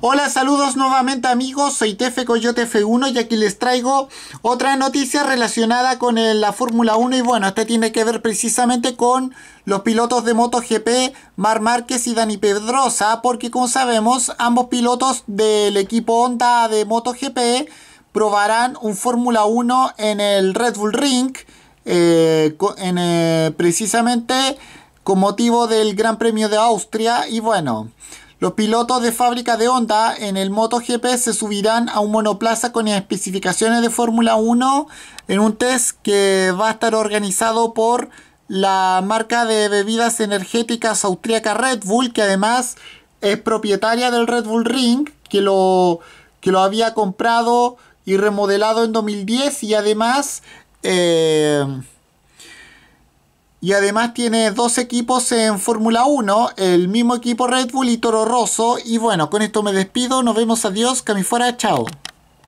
Hola, saludos nuevamente amigos, soy Tefe Coyote F1 y aquí les traigo otra noticia relacionada con la Fórmula 1 y bueno, esta tiene que ver precisamente con los pilotos de MotoGP, Mar Márquez y Dani Pedrosa, porque como sabemos, ambos pilotos del equipo Honda de MotoGP probarán un Fórmula 1 en el Red Bull Ring, eh, eh, precisamente con motivo del Gran Premio de Austria y bueno... Los pilotos de fábrica de Honda en el MotoGP se subirán a un monoplaza con especificaciones de Fórmula 1 en un test que va a estar organizado por la marca de bebidas energéticas austríaca Red Bull, que además es propietaria del Red Bull Ring, que lo, lo había comprado y remodelado en 2010 y además... Eh, y además tiene dos equipos en Fórmula 1, el mismo equipo Red Bull y Toro Rosso. Y bueno, con esto me despido, nos vemos, adiós, que fuera, chao.